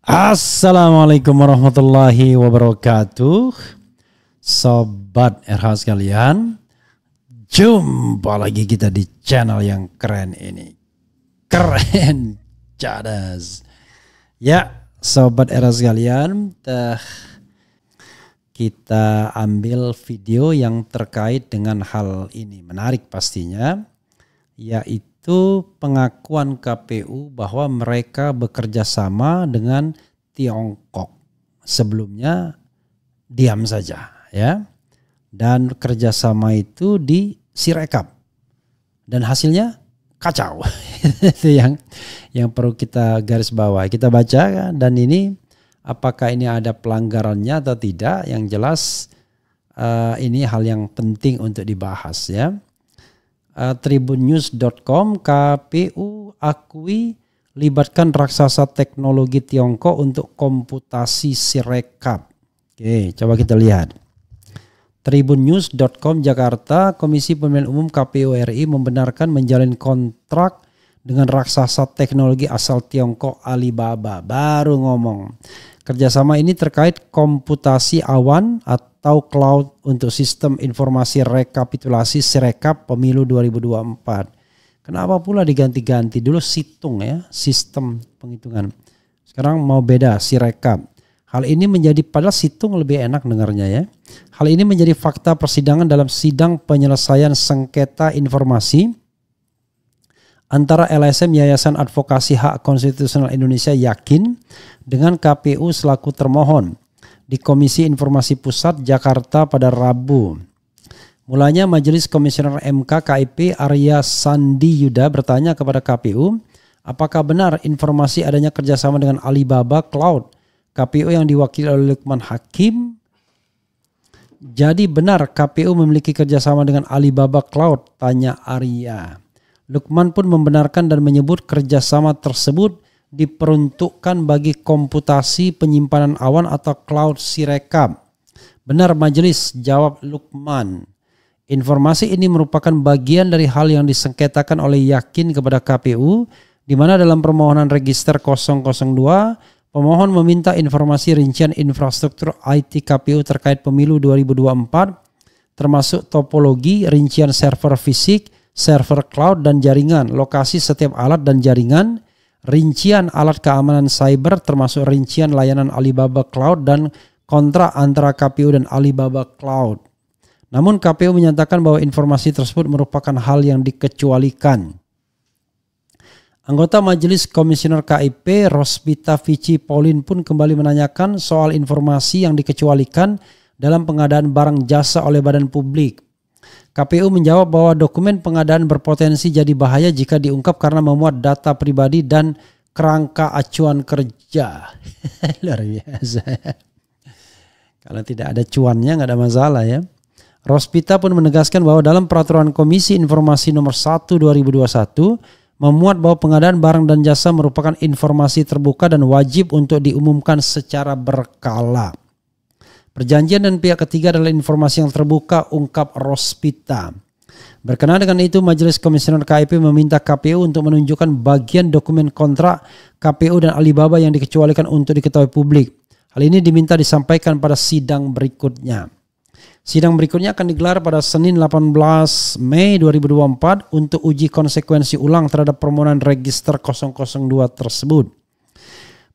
Assalamualaikum warahmatullahi wabarakatuh Sobat RH sekalian Jumpa lagi kita di channel yang keren ini Keren cadas Ya Sobat RH sekalian Kita ambil video yang terkait dengan hal ini Menarik pastinya Yaitu itu pengakuan KPU bahwa mereka bekerja sama dengan Tiongkok. Sebelumnya diam saja ya. Dan kerjasama itu disirekap. Dan hasilnya kacau. itu yang yang perlu kita garis bawah. Kita baca dan ini apakah ini ada pelanggarannya atau tidak yang jelas uh, ini hal yang penting untuk dibahas ya uh, eh, tribunnews.com KPU akui libatkan raksasa teknologi Tiongkok untuk komputasi sirekap. Oke, coba kita lihat. Tribunnews.com Jakarta, Komisi Pemilihan Umum KPU RI membenarkan menjalin kontrak dengan raksasa teknologi asal Tiongkok Alibaba. Baru ngomong. Kerjasama ini terkait komputasi awan atau cloud untuk sistem informasi rekapitulasi Sirekap Pemilu 2024. Kenapa pula diganti-ganti? Dulu situng ya, sistem penghitungan. Sekarang mau beda Sirekap. Hal ini menjadi padahal situng lebih enak dengarnya ya. Hal ini menjadi fakta persidangan dalam sidang penyelesaian sengketa informasi antara LSM Yayasan Advokasi Hak Konstitusional Indonesia yakin dengan KPU selaku termohon di Komisi Informasi Pusat Jakarta pada Rabu. Mulanya Majelis Komisioner MK KIP Arya Sandi Yuda bertanya kepada KPU, apakah benar informasi adanya kerjasama dengan Alibaba Cloud KPU yang diwakili oleh Lukman Hakim? Jadi benar KPU memiliki kerjasama dengan Alibaba Cloud? Tanya Arya. Lukman pun membenarkan dan menyebut kerjasama tersebut diperuntukkan bagi komputasi penyimpanan awan atau cloud sirekap. Benar majelis, jawab Lukman. Informasi ini merupakan bagian dari hal yang disengketakan oleh Yakin kepada KPU, di mana dalam permohonan register 002, pemohon meminta informasi rincian infrastruktur IT KPU terkait pemilu 2024, termasuk topologi, rincian server fisik, server cloud dan jaringan, lokasi setiap alat dan jaringan, rincian alat keamanan cyber termasuk rincian layanan Alibaba Cloud dan kontrak antara KPU dan Alibaba Cloud. Namun KPU menyatakan bahwa informasi tersebut merupakan hal yang dikecualikan. Anggota Majelis Komisioner KIP Rosbita Vici Paulin pun kembali menanyakan soal informasi yang dikecualikan dalam pengadaan barang jasa oleh badan publik. KPU menjawab bahwa dokumen pengadaan berpotensi jadi bahaya jika diungkap karena memuat data pribadi dan kerangka acuan kerja. Luar biasa. Kalau tidak ada cuannya nggak ada masalah ya. Rospita pun menegaskan bahwa dalam peraturan Komisi Informasi Nomor 1 2021 memuat bahwa pengadaan barang dan jasa merupakan informasi terbuka dan wajib untuk diumumkan secara berkala. Perjanjian dan pihak ketiga adalah informasi yang terbuka ungkap Rospita. Berkenaan dengan itu, Majelis Komisioner KIP meminta KPU untuk menunjukkan bagian dokumen kontrak KPU dan Alibaba yang dikecualikan untuk diketahui publik. Hal ini diminta disampaikan pada sidang berikutnya. Sidang berikutnya akan digelar pada Senin 18 Mei 2024 untuk uji konsekuensi ulang terhadap permohonan register 002 tersebut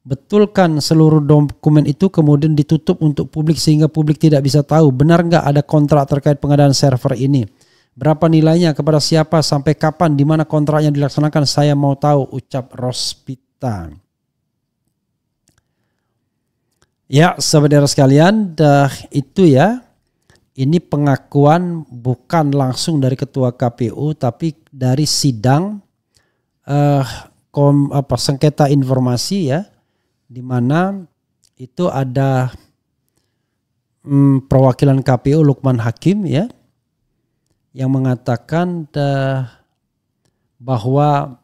betulkan seluruh dokumen itu kemudian ditutup untuk publik sehingga publik tidak bisa tahu benar nggak ada kontrak terkait pengadaan server ini. Berapa nilainya kepada siapa sampai kapan di mana kontraknya dilaksanakan saya mau tahu ucap Rospita. Ya, saudara sekalian, dah itu ya. Ini pengakuan bukan langsung dari ketua KPU tapi dari sidang eh, kom, apa sengketa informasi ya di mana itu ada hmm, perwakilan KPU Lukman Hakim ya yang mengatakan bahwa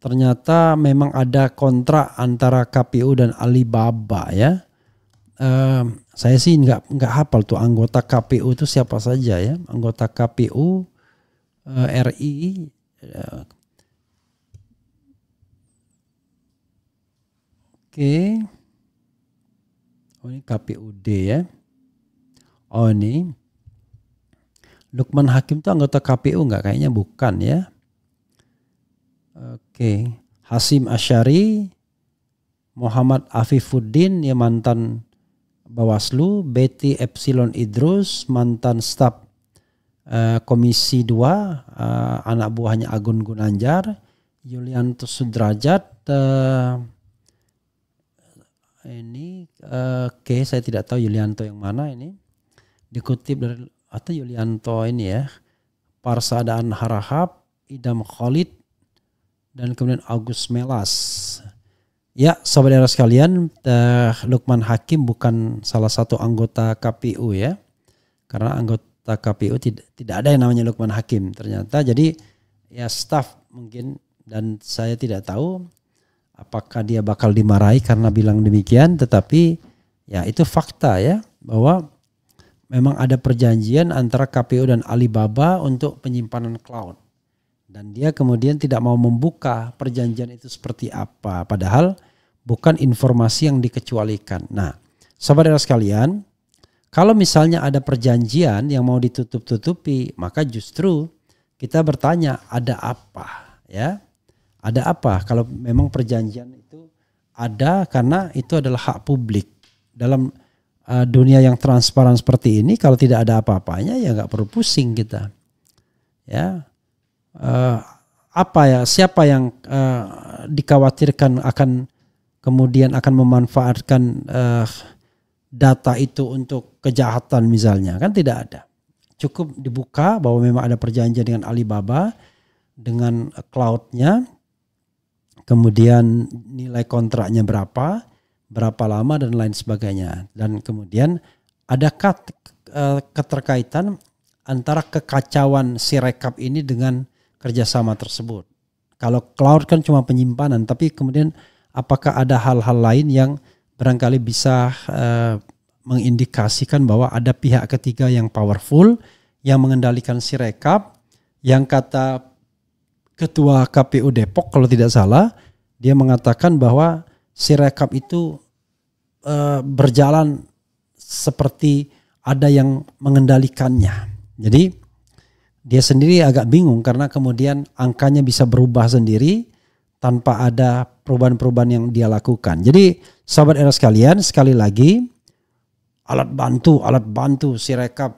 ternyata memang ada kontrak antara KPU dan Alibaba ya. ehm, saya sih nggak nggak hafal tuh anggota KPU itu siapa saja ya anggota KPU e, eh, RI eh, Oke. Oh ini KPUD ya. Oh ini. Lukman Hakim itu anggota KPU nggak? Kayaknya bukan ya. Oke. Hasim Asyari. Muhammad Afifuddin ya mantan Bawaslu. Betty Epsilon Idrus mantan staf uh, Komisi 2. Uh, eh, anak buahnya Agun Gunanjar. Yulianto Sudrajat. Uh, ini uh, oke okay, saya tidak tahu Yulianto yang mana ini dikutip dari atau Yulianto ini ya Parsadaan Harahap Idam Khalid dan kemudian Agus Melas ya sobat era sekalian uh, Lukman Hakim bukan salah satu anggota KPU ya karena anggota KPU tidak tidak ada yang namanya Lukman Hakim ternyata jadi ya staff mungkin dan saya tidak tahu apakah dia bakal dimarahi karena bilang demikian tetapi ya itu fakta ya bahwa memang ada perjanjian antara KPU dan Alibaba untuk penyimpanan cloud dan dia kemudian tidak mau membuka perjanjian itu seperti apa padahal bukan informasi yang dikecualikan. Nah, saudara sekalian, kalau misalnya ada perjanjian yang mau ditutup-tutupi, maka justru kita bertanya ada apa, ya? Ada apa? Kalau memang perjanjian itu ada karena itu adalah hak publik dalam uh, dunia yang transparan seperti ini. Kalau tidak ada apa-apanya ya nggak perlu pusing kita. Ya uh, apa ya? Siapa yang uh, dikhawatirkan akan kemudian akan memanfaatkan uh, data itu untuk kejahatan misalnya kan tidak ada. Cukup dibuka bahwa memang ada perjanjian dengan Alibaba dengan cloudnya kemudian nilai kontraknya berapa, berapa lama dan lain sebagainya. Dan kemudian adakah e, keterkaitan antara kekacauan si rekap ini dengan kerjasama tersebut. Kalau cloud kan cuma penyimpanan, tapi kemudian apakah ada hal-hal lain yang barangkali bisa uh, mengindikasikan bahwa ada pihak ketiga yang powerful yang mengendalikan si rekap yang kata Ketua KPU Depok kalau tidak salah dia mengatakan bahwa sirekap itu e, berjalan seperti ada yang mengendalikannya. Jadi dia sendiri agak bingung karena kemudian angkanya bisa berubah sendiri tanpa ada perubahan-perubahan yang dia lakukan. Jadi sahabat era sekalian sekali lagi alat bantu alat bantu sirekap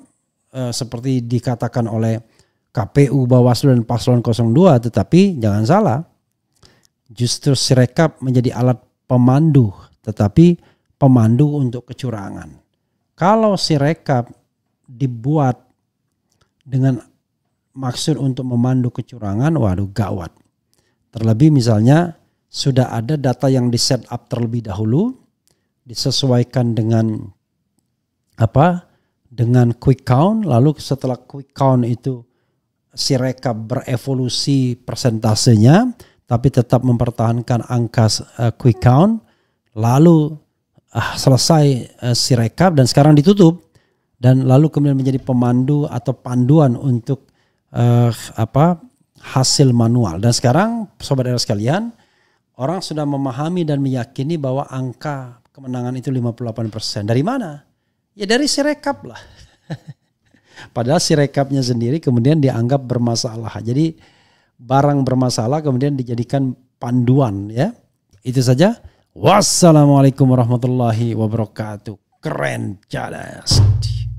e, eh, seperti dikatakan oleh KPU Bawaslu dan Paslon 02 tetapi jangan salah justru Sirekap menjadi alat pemandu tetapi pemandu untuk kecurangan. Kalau Sirekap dibuat dengan maksud untuk memandu kecurangan, waduh gawat. Terlebih misalnya sudah ada data yang di set up terlebih dahulu disesuaikan dengan apa? dengan quick count lalu setelah quick count itu sirekap berevolusi persentasenya, tapi tetap mempertahankan angka uh, quick count. Lalu uh, selesai uh, eh, Sirekap dan sekarang ditutup dan lalu kemudian menjadi pemandu atau panduan untuk uh, apa hasil manual. Dan sekarang sobat era sekalian, orang sudah memahami dan meyakini bahwa angka kemenangan itu 58%. Dari mana? Ya dari Sirekap lah. Padahal si rekapnya sendiri kemudian dianggap bermasalah. Jadi barang bermasalah kemudian dijadikan panduan ya. Itu saja. Wassalamualaikum warahmatullahi wabarakatuh. Keren cadas.